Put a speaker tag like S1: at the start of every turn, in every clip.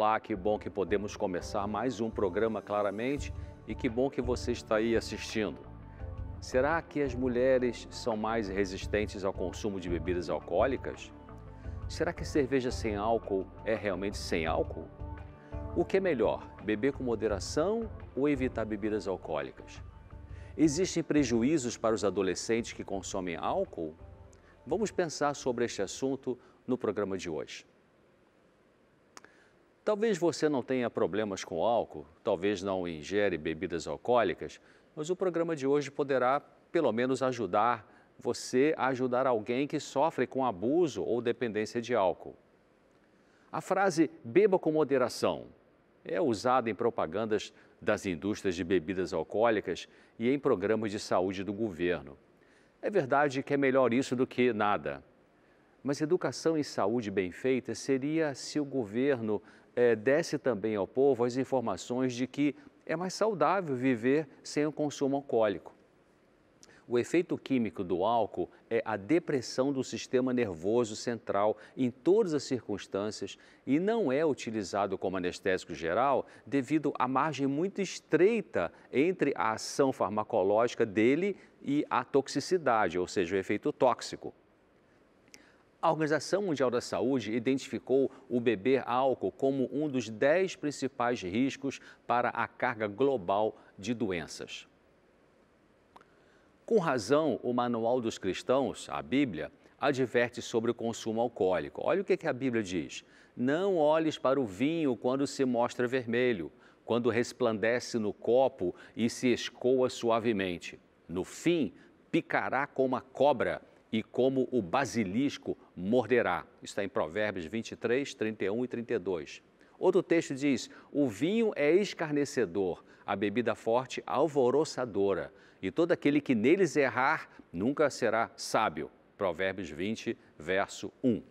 S1: Olá, que bom que podemos começar mais um programa claramente e que bom que você está aí assistindo. Será que as mulheres são mais resistentes ao consumo de bebidas alcoólicas? Será que cerveja sem álcool é realmente sem álcool? O que é melhor, beber com moderação ou evitar bebidas alcoólicas? Existem prejuízos para os adolescentes que consomem álcool? Vamos pensar sobre este assunto no programa de hoje. Talvez você não tenha problemas com álcool, talvez não ingere bebidas alcoólicas, mas o programa de hoje poderá, pelo menos, ajudar você a ajudar alguém que sofre com abuso ou dependência de álcool. A frase beba com moderação é usada em propagandas das indústrias de bebidas alcoólicas e em programas de saúde do governo. É verdade que é melhor isso do que nada. Mas educação em saúde bem feita seria se o governo é, desce também ao povo as informações de que é mais saudável viver sem o consumo alcoólico. O efeito químico do álcool é a depressão do sistema nervoso central em todas as circunstâncias e não é utilizado como anestésico geral devido à margem muito estreita entre a ação farmacológica dele e a toxicidade, ou seja, o efeito tóxico. A Organização Mundial da Saúde identificou o beber álcool como um dos dez principais riscos para a carga global de doenças. Com razão, o Manual dos Cristãos, a Bíblia, adverte sobre o consumo alcoólico. Olha o que a Bíblia diz: Não olhes para o vinho quando se mostra vermelho, quando resplandece no copo e se escoa suavemente. No fim, picará como a cobra e como o basilisco morderá. Está em Provérbios 23, 31 e 32. Outro texto diz: O vinho é escarnecedor, a bebida forte alvoroçadora, e todo aquele que neles errar nunca será sábio. Provérbios 20, verso 1.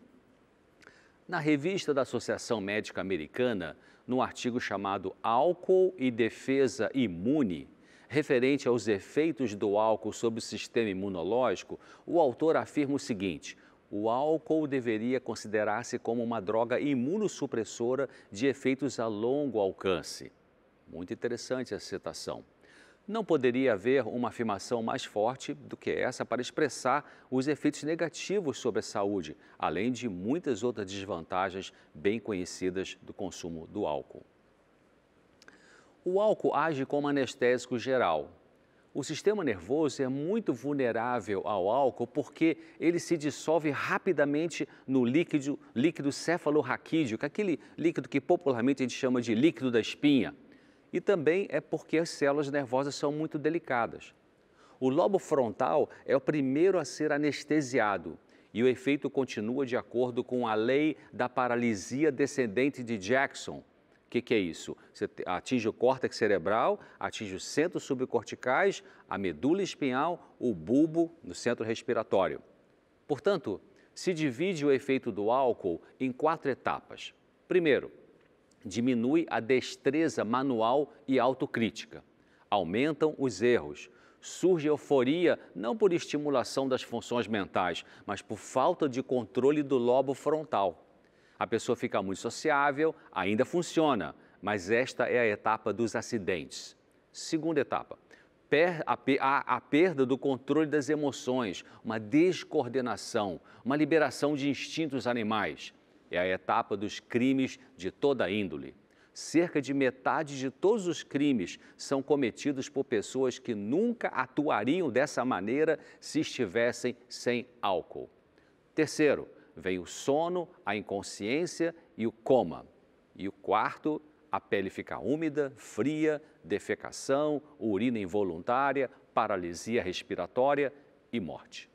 S1: Na revista da Associação Médica Americana, num artigo chamado Álcool e Defesa Imune, referente aos efeitos do álcool sobre o sistema imunológico, o autor afirma o seguinte: o álcool deveria considerar-se como uma droga imunossupressora de efeitos a longo alcance. Muito interessante essa citação. Não poderia haver uma afirmação mais forte do que essa para expressar os efeitos negativos sobre a saúde, além de muitas outras desvantagens bem conhecidas do consumo do álcool. O álcool age como anestésico geral, o sistema nervoso é muito vulnerável ao álcool porque ele se dissolve rapidamente no líquido, líquido cefalorraquídeo, é aquele líquido que popularmente a gente chama de líquido da espinha. E também é porque as células nervosas são muito delicadas. O lobo frontal é o primeiro a ser anestesiado e o efeito continua de acordo com a lei da paralisia descendente de Jackson, o que, que, é isso? Você atinge o córtex cerebral, atinge os centros subcorticais, a medula espinhal, o bulbo no centro respiratório. Portanto, se divide o efeito do álcool em quatro etapas. Primeiro, diminui a destreza manual e autocrítica. Aumentam os erros. Surge euforia não por estimulação das funções mentais, mas por falta de controle do lobo frontal. A pessoa fica muito sociável, ainda funciona, mas esta é a etapa dos acidentes. Segunda etapa, a perda do controle das emoções, uma descoordenação, uma liberação de instintos animais. É a etapa dos crimes de toda índole. Cerca de metade de todos os crimes são cometidos por pessoas que nunca atuariam dessa maneira se estivessem sem álcool. Terceiro, vem o sono, a inconsciência e o coma. E o quarto, a pele fica úmida, fria, defecação, urina involuntária, paralisia respiratória e morte.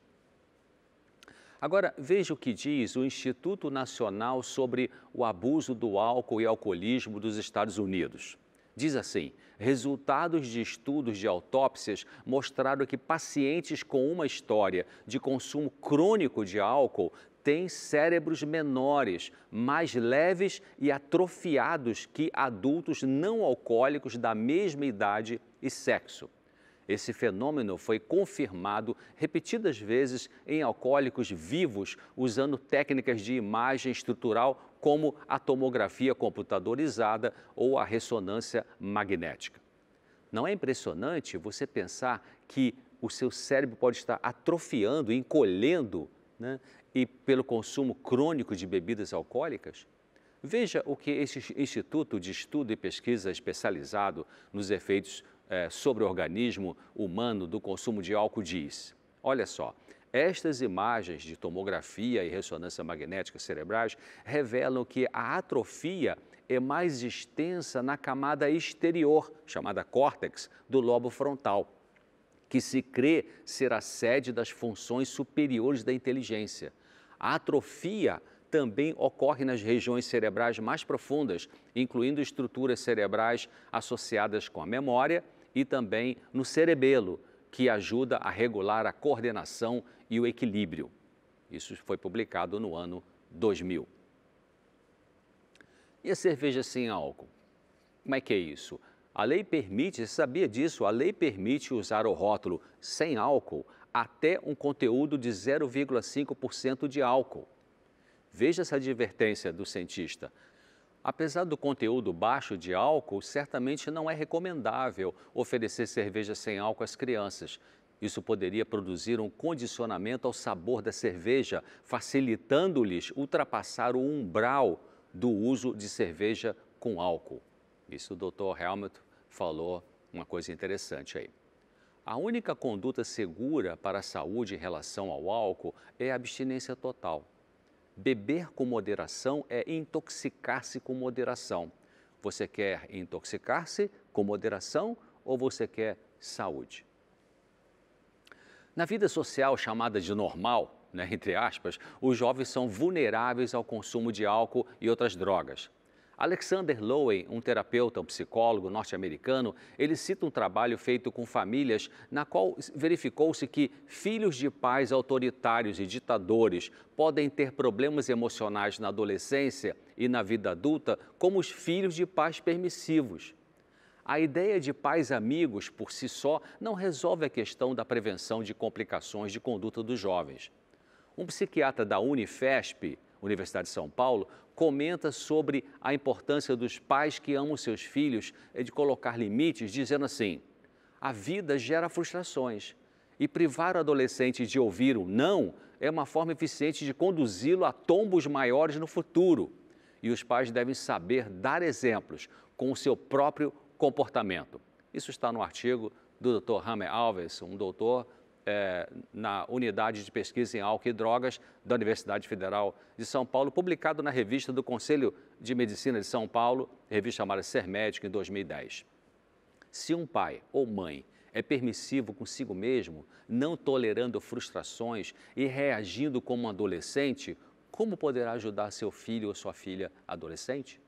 S1: Agora, veja o que diz o Instituto Nacional sobre o Abuso do Álcool e Alcoolismo dos Estados Unidos. Diz assim: Resultados de estudos de autópsias mostraram que pacientes com uma história de consumo crônico de álcool têm cérebros menores, mais leves e atrofiados que adultos não alcoólicos da mesma idade e sexo. Esse fenômeno foi confirmado repetidas vezes em alcoólicos vivos usando técnicas de imagem estrutural como a tomografia computadorizada ou a ressonância magnética. Não é impressionante você pensar que o seu cérebro pode estar atrofiando, encolhendo, né? e pelo consumo crônico de bebidas alcoólicas? Veja o que esse Instituto de Estudo e Pesquisa especializado nos efeitos é, sobre o organismo humano do consumo de álcool diz: olha só, estas imagens de tomografia e ressonância magnética cerebrais revelam que a atrofia é mais extensa na camada exterior, chamada córtex, do lobo frontal, que se crê ser a sede das funções superiores da inteligência. A atrofia também ocorre nas regiões cerebrais mais profundas, incluindo estruturas cerebrais associadas com a memória e também no cerebelo, que ajuda a regular a coordenação e o equilíbrio. Isso foi publicado no ano 2000. E a cerveja sem álcool? Como é que é isso? A lei permite, você sabia disso? A lei permite usar o rótulo sem álcool até um conteúdo de 0,5% de álcool. Veja essa advertência do cientista. Apesar do conteúdo baixo de álcool, certamente não é recomendável oferecer cerveja sem álcool às crianças. Isso poderia produzir um condicionamento ao sabor da cerveja, facilitando-lhes ultrapassar o umbral do uso de cerveja com álcool. Isso o Dr. Helmut falou uma coisa interessante aí. A única conduta segura para a saúde em relação ao álcool é a abstinência total. Beber com moderação é intoxicar-se com moderação. Você quer intoxicar-se com moderação ou você quer saúde? Na vida social chamada de normal, né, entre aspas, os jovens são vulneráveis ao consumo de álcool e outras drogas. Alexander Lowen, um terapeuta, um psicólogo norte-americano, ele cita um trabalho feito com famílias na qual verificou-se que filhos de pais autoritários e ditadores podem ter problemas emocionais na adolescência e na vida adulta, como os filhos de pais permissivos. A ideia de pais amigos por si só não resolve a questão da prevenção de complicações de conduta dos jovens. Um psiquiatra da Unifesp, Universidade de São Paulo, comenta sobre a importância dos pais que amam seus filhos e de colocar limites, dizendo assim: a vida gera frustrações e privar o adolescente de ouvir o não é uma forma eficiente de conduzi-lo a tombos maiores no futuro. E os pais devem saber dar exemplos com o seu próprio comportamento. Isso está no artigo do Dr. Rame Alves, um doutor é, na unidade de pesquisa em álcool e drogas da Universidade Federal de São Paulo, publicado na revista do Conselho de Medicina de São Paulo, revista chamada Ser Médico, em 2010. Se um pai ou mãe é permissivo consigo mesmo, não tolerando frustrações e reagindo como um adolescente, como poderá ajudar seu filho ou sua filha adolescente?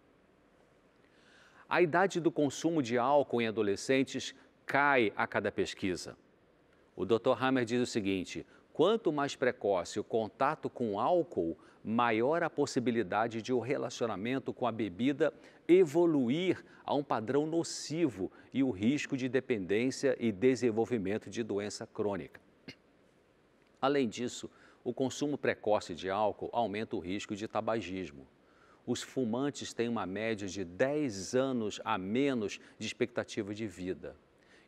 S1: A idade do consumo de álcool em adolescentes cai a cada pesquisa. O Dr. Hammer diz o seguinte: quanto mais precoce o contato com álcool, maior a possibilidade de o relacionamento com a bebida evoluir a um padrão nocivo e o risco de dependência e desenvolvimento de doença crônica. Além disso, o consumo precoce de álcool aumenta o risco de tabagismo. Os fumantes têm uma média de 10 anos a menos de expectativa de vida.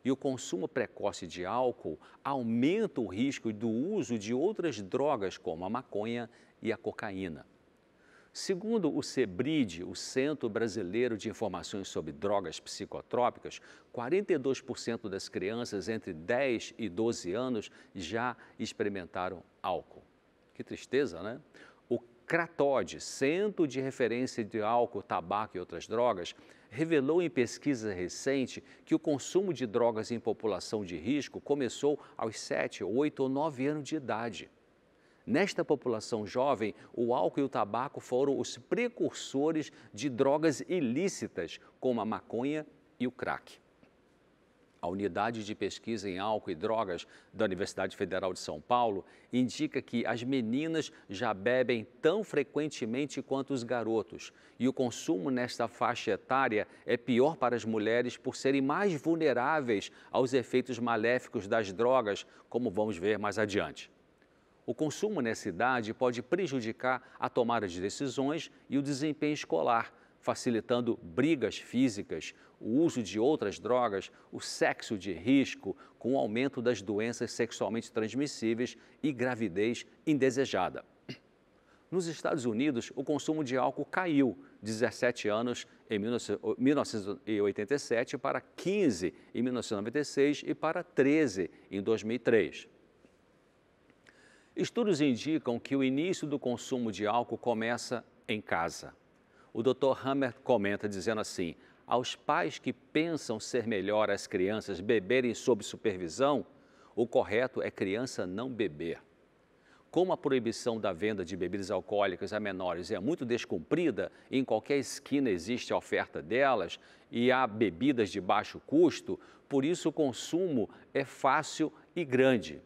S1: E o consumo precoce de álcool aumenta o risco do uso de outras drogas, como a maconha e a cocaína. Segundo o CEBRID, o Centro Brasileiro de Informações sobre Drogas Psicotrópicas, 42% das crianças entre 10 e 12 anos já experimentaram álcool. Que tristeza, né? O CRATOD, Centro de Referência de Álcool, Tabaco e Outras Drogas, revelou em pesquisa recente que o consumo de drogas em população de risco começou aos 7, 8 ou 9 anos de idade. Nesta população jovem, o álcool e o tabaco foram os precursores de drogas ilícitas, como a maconha e o crack a Unidade de Pesquisa em Álcool e Drogas da Universidade Federal de São Paulo, indica que as meninas já bebem tão frequentemente quanto os garotos. E o consumo nesta faixa etária é pior para as mulheres por serem mais vulneráveis aos efeitos maléficos das drogas, como vamos ver mais adiante. O consumo nessa idade pode prejudicar a tomada de decisões e o desempenho escolar facilitando brigas físicas, o uso de outras drogas, o sexo de risco, com o aumento das doenças sexualmente transmissíveis e gravidez indesejada. Nos Estados Unidos, o consumo de álcool caiu 17 anos em 1987 para 15 em 1996 e para 13 em 2003. Estudos indicam que o início do consumo de álcool começa em casa. O Dr. Hammer comenta dizendo assim: aos pais que pensam ser melhor as crianças beberem sob supervisão, o correto é criança não beber. Como a proibição da venda de bebidas alcoólicas a menores é muito descumprida, em qualquer esquina existe a oferta delas e há bebidas de baixo custo, por isso o consumo é fácil e grande.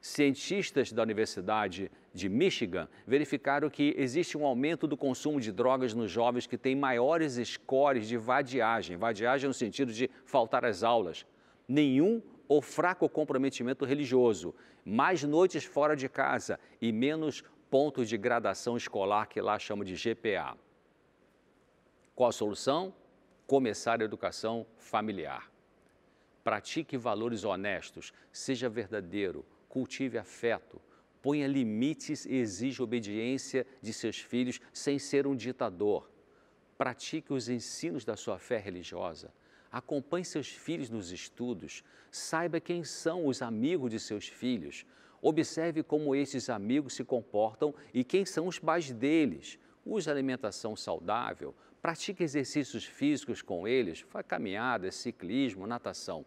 S1: Cientistas da Universidade de Michigan verificaram que existe um aumento do consumo de drogas nos jovens que têm maiores scores de vadiagem vadiagem no sentido de faltar às aulas. Nenhum ou fraco comprometimento religioso, mais noites fora de casa e menos pontos de gradação escolar, que lá chamam de GPA. Qual a solução? Começar a educação familiar. Pratique valores honestos, seja verdadeiro, cultive afeto, ponha limites e exija obediência de seus filhos sem ser um ditador. Pratique os ensinos da sua fé religiosa. Acompanhe seus filhos nos estudos. Saiba quem são os amigos de seus filhos. Observe como esses amigos se comportam e quem são os pais deles. Use alimentação saudável. Pratique exercícios físicos com eles, caminhadas, ciclismo, natação.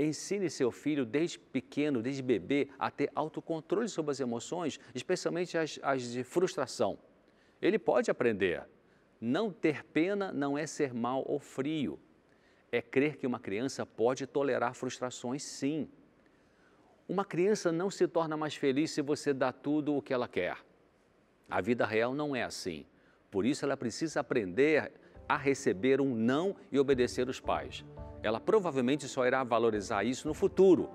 S1: Ensine seu filho desde pequeno, desde bebê, a ter autocontrole sobre as emoções, especialmente as, as de frustração. Ele pode aprender. Não ter pena não é ser mal ou frio. É crer que uma criança pode tolerar frustrações, sim. Uma criança não se torna mais feliz se você dá tudo o que ela quer. A vida real não é assim. Por isso, ela precisa aprender a receber um não e obedecer os pais. Ela provavelmente só irá valorizar isso no futuro.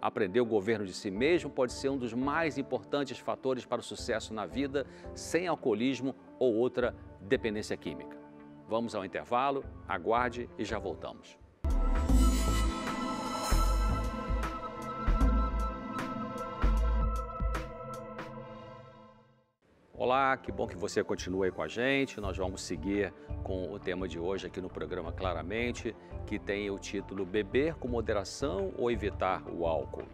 S1: Aprender o governo de si mesmo pode ser um dos mais importantes fatores para o sucesso na vida, sem alcoolismo ou outra dependência química. Vamos ao intervalo, aguarde e já voltamos. Olá, que bom que você continua aí com a gente. Nós vamos seguir com o tema de hoje aqui no programa Claramente, que tem o título Beber com moderação ou evitar o álcool.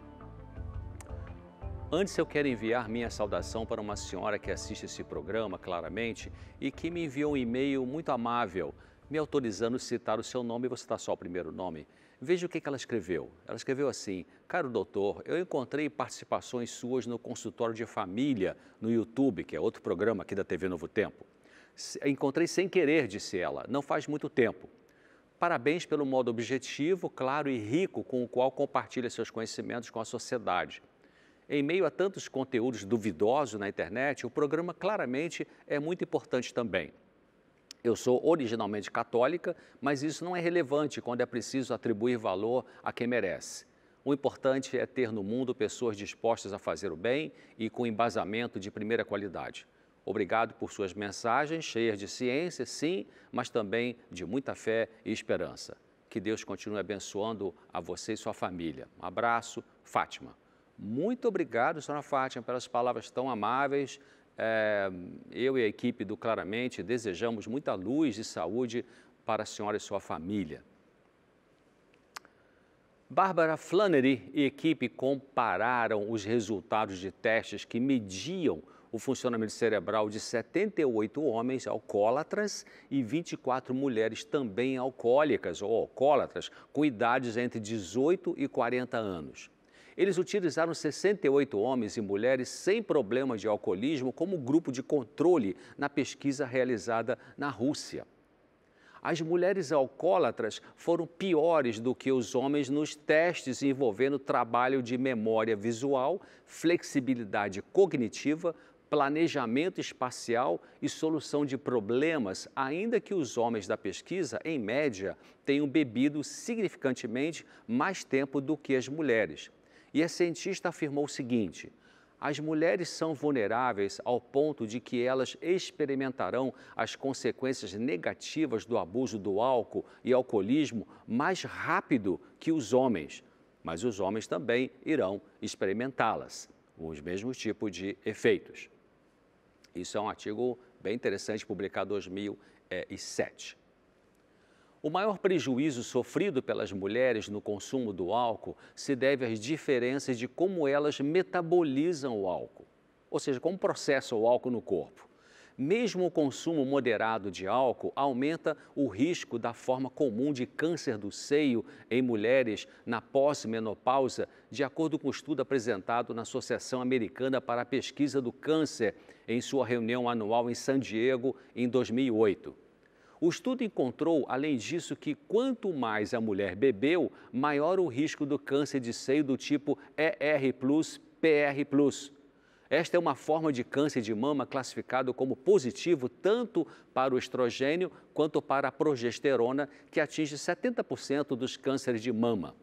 S1: Antes eu quero enviar minha saudação para uma senhora que assiste esse programa Claramente e que me enviou um e-mail muito amável, me autorizando a citar o seu nome, Você citar tá só o primeiro nome. Veja o que, ela escreveu. Ela escreveu assim: Caro doutor, eu encontrei participações suas no consultório de família no YouTube, que é outro programa aqui da TV Novo Tempo. Encontrei sem querer, disse ela, não faz muito tempo. Parabéns pelo modo objetivo, claro e rico com o qual compartilha seus conhecimentos com a sociedade. Em meio a tantos conteúdos duvidosos na internet, o programa claramente é muito importante também. Eu sou originalmente católica, mas isso não é relevante quando é preciso atribuir valor a quem merece. O importante é ter no mundo pessoas dispostas a fazer o bem e com embasamento de primeira qualidade. Obrigado por suas mensagens, cheias de ciência, sim, mas também de muita fé e esperança. Que Deus continue abençoando a você e sua família. Um abraço, Fátima. Muito obrigado, senhora Fátima, pelas palavras tão amáveis, é, eu e a equipe do Claramente desejamos muita luz e saúde para a senhora e sua família. Bárbara Flannery e equipe compararam os resultados de testes que mediam o funcionamento cerebral de 78 homens alcoólatras e 24 mulheres também alcoólicas ou alcoólatras com idades entre 18 e 40 anos. Eles utilizaram 68 homens e mulheres sem problemas de alcoolismo como grupo de controle na pesquisa realizada na Rússia. As mulheres alcoólatras foram piores do que os homens nos testes envolvendo trabalho de memória visual, flexibilidade cognitiva, planejamento espacial e solução de problemas, ainda que os homens da pesquisa, em média, tenham bebido significantemente mais tempo do que as mulheres. E a cientista afirmou o seguinte: as mulheres são vulneráveis ao ponto de que elas experimentarão as consequências negativas do abuso do álcool e alcoolismo mais rápido que os homens, mas os homens também irão experimentá-las, os mesmos tipos de efeitos. Isso é um artigo bem interessante, publicado em 2007. O maior prejuízo sofrido pelas mulheres no consumo do álcool se deve às diferenças de como elas metabolizam o álcool, ou seja, como processa o álcool no corpo. Mesmo o consumo moderado de álcool aumenta o risco da forma comum de câncer do seio em mulheres na pós-menopausa, de acordo com o um estudo apresentado na Associação Americana para a Pesquisa do Câncer em sua reunião anual em San Diego em 2008. O estudo encontrou, além disso, que quanto mais a mulher bebeu, maior o risco do câncer de seio do tipo ER+, PR+. Esta é uma forma de câncer de mama classificado como positivo tanto para o estrogênio quanto para a progesterona, que atinge 70% dos cânceres de mama.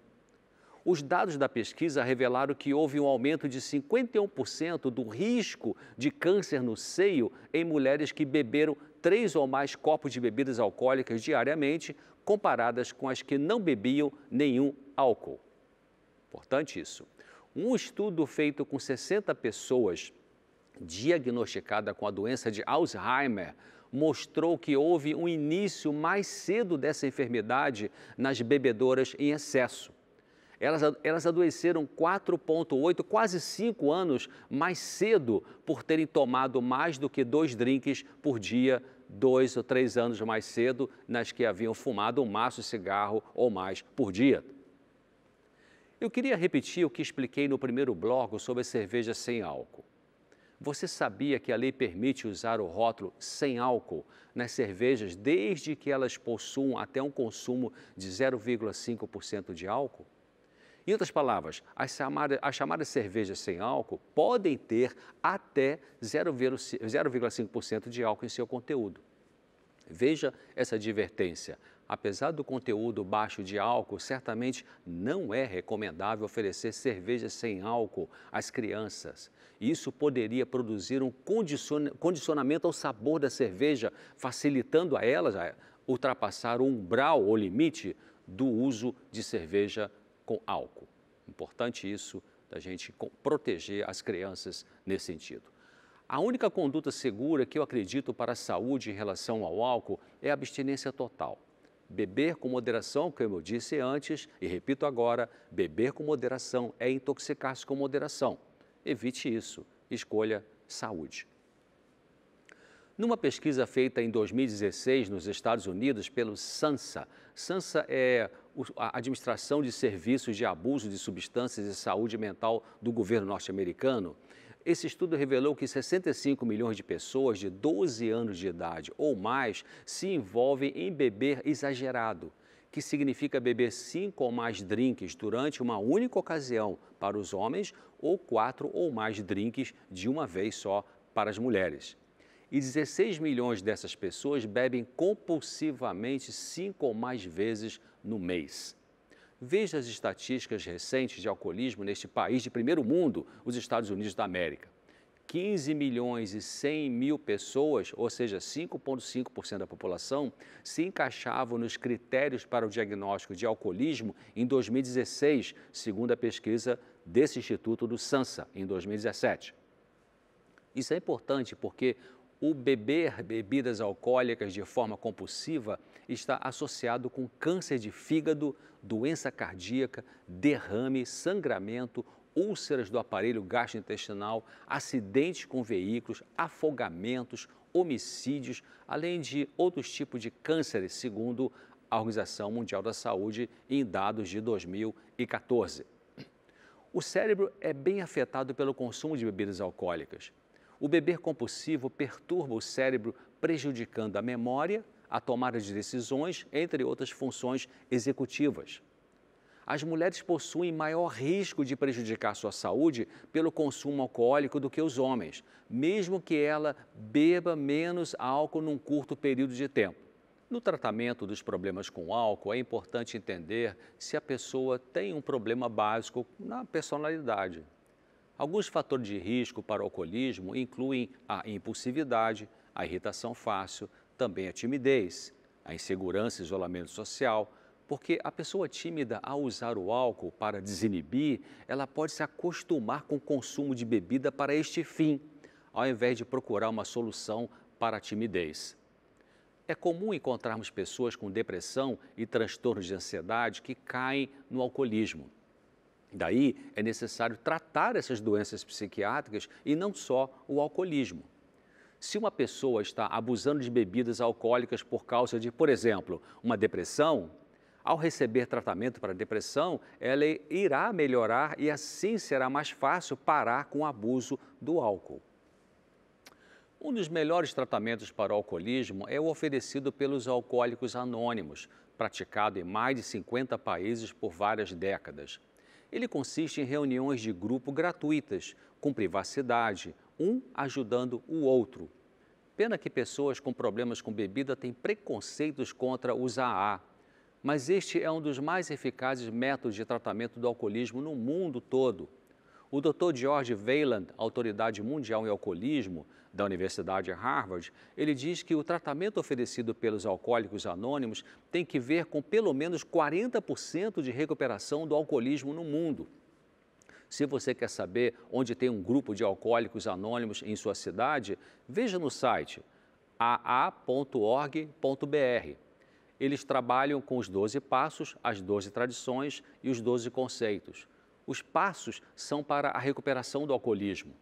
S1: Os dados da pesquisa revelaram que houve um aumento de 51% do risco de câncer no seio em mulheres que beberam três ou mais copos de bebidas alcoólicas diariamente, comparadas com as que não bebiam nenhum álcool. Importante isso. Um estudo feito com 60 pessoas diagnosticadas com a doença de Alzheimer mostrou que houve um início mais cedo dessa enfermidade nas bebedoras em excesso. Elas, elas adoeceram 4,8, quase 5 anos mais cedo por terem tomado mais do que dois drinks por dia dois ou três anos mais cedo nas que haviam fumado um maço de cigarro ou mais por dia. Eu queria repetir o que expliquei no primeiro bloco sobre a cerveja sem álcool. Você sabia que a lei permite usar o rótulo sem álcool nas cervejas desde que elas possuam até um consumo de 0,5% de álcool? Em outras palavras, as chamadas, as chamadas cervejas sem álcool podem ter até 0,5% de álcool em seu conteúdo. Veja essa advertência. Apesar do conteúdo baixo de álcool, certamente não é recomendável oferecer cervejas sem álcool às crianças. Isso poderia produzir um condicionamento ao sabor da cerveja, facilitando a elas ultrapassar o umbral ou limite do uso de cerveja com álcool. Importante isso, da gente proteger as crianças nesse sentido. A única conduta segura que eu acredito para a saúde em relação ao álcool é a abstinência total. Beber com moderação, como eu disse antes e repito agora, beber com moderação é intoxicar-se com moderação. Evite isso. Escolha saúde. Numa pesquisa feita em 2016 nos Estados Unidos pelo SANSA, SANSA é a Administração de Serviços de Abuso de Substâncias e Saúde Mental do governo norte-americano, esse estudo revelou que 65 milhões de pessoas de 12 anos de idade ou mais se envolvem em beber exagerado, que significa beber cinco ou mais drinks durante uma única ocasião para os homens ou quatro ou mais drinks de uma vez só para as mulheres e 16 milhões dessas pessoas bebem compulsivamente cinco ou mais vezes no mês. Veja as estatísticas recentes de alcoolismo neste país de primeiro mundo, os Estados Unidos da América. 15 milhões e 100 mil pessoas, ou seja, 5,5% da população, se encaixavam nos critérios para o diagnóstico de alcoolismo em 2016, segundo a pesquisa desse instituto do Sansa, em 2017. Isso é importante porque o beber bebidas alcoólicas de forma compulsiva está associado com câncer de fígado, doença cardíaca, derrame, sangramento, úlceras do aparelho gastrointestinal, acidentes com veículos, afogamentos, homicídios, além de outros tipos de cânceres, segundo a Organização Mundial da Saúde em dados de 2014. O cérebro é bem afetado pelo consumo de bebidas alcoólicas. O beber compulsivo perturba o cérebro, prejudicando a memória, a tomada de decisões, entre outras funções executivas. As mulheres possuem maior risco de prejudicar sua saúde pelo consumo alcoólico do que os homens, mesmo que ela beba menos álcool num curto período de tempo. No tratamento dos problemas com álcool, é importante entender se a pessoa tem um problema básico na personalidade. Alguns fatores de risco para o alcoolismo incluem a impulsividade, a irritação fácil, também a timidez, a insegurança e isolamento social, porque a pessoa tímida, ao usar o álcool para desinibir, ela pode se acostumar com o consumo de bebida para este fim, ao invés de procurar uma solução para a timidez. É comum encontrarmos pessoas com depressão e transtornos de ansiedade que caem no alcoolismo. Daí é necessário tratar essas doenças psiquiátricas e não só o alcoolismo. Se uma pessoa está abusando de bebidas alcoólicas por causa de, por exemplo, uma depressão, ao receber tratamento para depressão, ela irá melhorar e assim será mais fácil parar com o abuso do álcool. Um dos melhores tratamentos para o alcoolismo é o oferecido pelos alcoólicos anônimos, praticado em mais de 50 países por várias décadas. Ele consiste em reuniões de grupo gratuitas, com privacidade, um ajudando o outro. Pena que pessoas com problemas com bebida têm preconceitos contra os AA. Mas este é um dos mais eficazes métodos de tratamento do alcoolismo no mundo todo. O Dr. George Veyland, autoridade mundial em alcoolismo da Universidade Harvard, ele diz que o tratamento oferecido pelos alcoólicos anônimos tem que ver com pelo menos 40% de recuperação do alcoolismo no mundo. Se você quer saber onde tem um grupo de alcoólicos anônimos em sua cidade, veja no site aa.org.br. Eles trabalham com os 12 passos, as 12 tradições e os 12 conceitos os passos são para a recuperação do alcoolismo.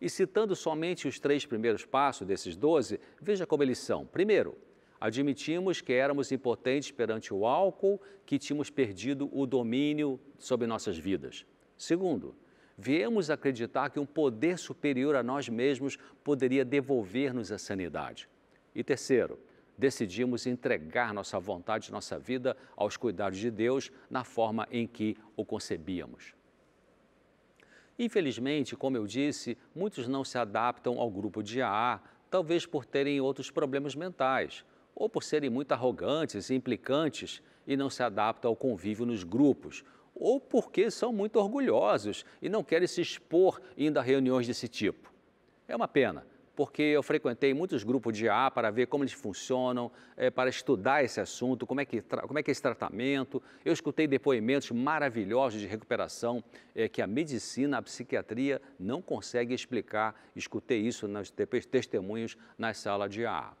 S1: E citando somente os três primeiros passos desses 12, veja como eles são. Primeiro, admitimos que éramos impotentes perante o álcool, que tínhamos perdido o domínio sobre nossas vidas. Segundo, viemos acreditar que um poder superior a nós mesmos poderia devolver-nos a sanidade. E terceiro, decidimos entregar nossa vontade, nossa vida aos cuidados de Deus na forma em que o concebíamos. Infelizmente, como eu disse, muitos não se adaptam ao grupo de AA, talvez por terem outros problemas mentais, ou por serem muito arrogantes e implicantes e não se adaptam ao convívio nos grupos, ou porque são muito orgulhosos e não querem se expor indo a reuniões desse tipo. É uma pena, porque eu frequentei muitos grupos de A para ver como eles funcionam, é, para estudar esse assunto, como é, que, como é que é esse tratamento. Eu escutei depoimentos maravilhosos de recuperação é, que a medicina, a psiquiatria não consegue explicar. Escutei isso nos testemunhos nas salas de A.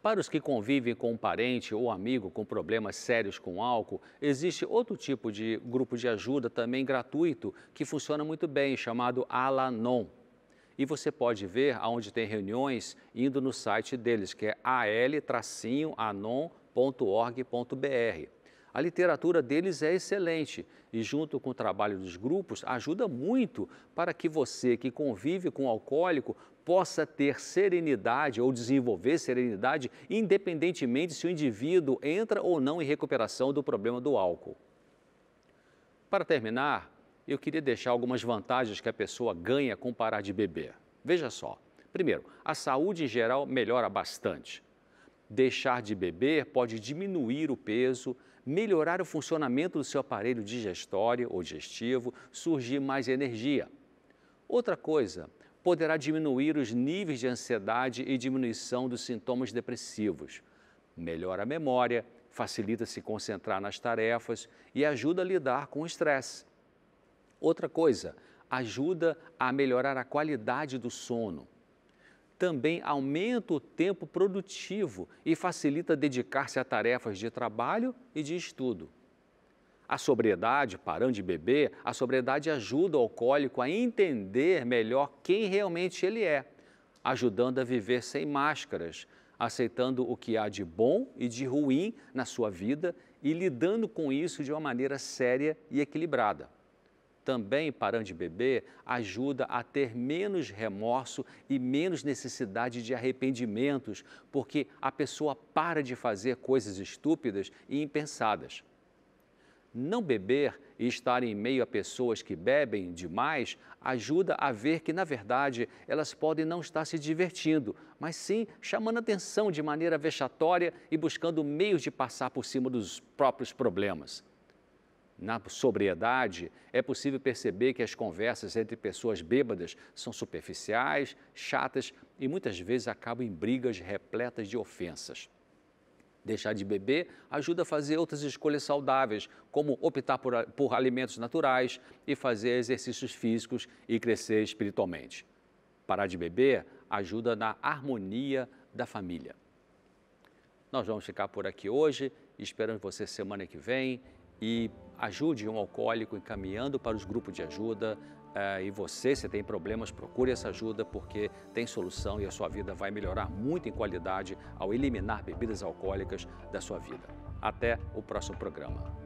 S1: Para os que convivem com um parente ou amigo com problemas sérios com álcool, existe outro tipo de grupo de ajuda também gratuito que funciona muito bem, chamado Alanon. E você pode ver aonde tem reuniões indo no site deles, que é al-anon.org.br. A literatura deles é excelente e, junto com o trabalho dos grupos, ajuda muito para que você que convive com o alcoólico possa ter serenidade ou desenvolver serenidade, independentemente se o indivíduo entra ou não em recuperação do problema do álcool. Para terminar, eu queria deixar algumas vantagens que a pessoa ganha com parar de beber. Veja só. Primeiro, a saúde em geral melhora bastante. Deixar de beber pode diminuir o peso, melhorar o funcionamento do seu aparelho digestório ou digestivo, surgir mais energia. Outra coisa, poderá diminuir os níveis de ansiedade e diminuição dos sintomas depressivos. Melhora a memória, facilita se concentrar nas tarefas e ajuda a lidar com o estresse. Outra coisa, ajuda a melhorar a qualidade do sono. Também aumenta o tempo produtivo e facilita dedicar-se a tarefas de trabalho e de estudo. A sobriedade, parando de beber, a sobriedade ajuda o alcoólico a entender melhor quem realmente ele é, ajudando a viver sem máscaras, aceitando o que há de bom e de ruim na sua vida e lidando com isso de uma maneira séria e equilibrada também parando de beber ajuda a ter menos remorso e menos necessidade de arrependimentos, porque a pessoa para de fazer coisas estúpidas e impensadas. Não beber e estar em meio a pessoas que bebem demais ajuda a ver que, na verdade, elas podem não estar se divertindo, mas sim chamando atenção de maneira vexatória e buscando meios de passar por cima dos próprios problemas na sobriedade, é possível perceber que as conversas entre pessoas bêbadas são superficiais, chatas e muitas vezes acabam em brigas repletas de ofensas. Deixar de beber ajuda a fazer outras escolhas saudáveis, como optar por, por alimentos naturais e fazer exercícios físicos e crescer espiritualmente. Parar de beber ajuda na harmonia da família. Nós vamos ficar por aqui hoje, esperamos você semana que vem e ajude um alcoólico encaminhando para os grupos de ajuda. Eh, e você, se tem problemas, procure essa ajuda porque tem solução e a sua vida vai melhorar muito em qualidade ao eliminar bebidas alcoólicas da sua vida. Até o próximo programa.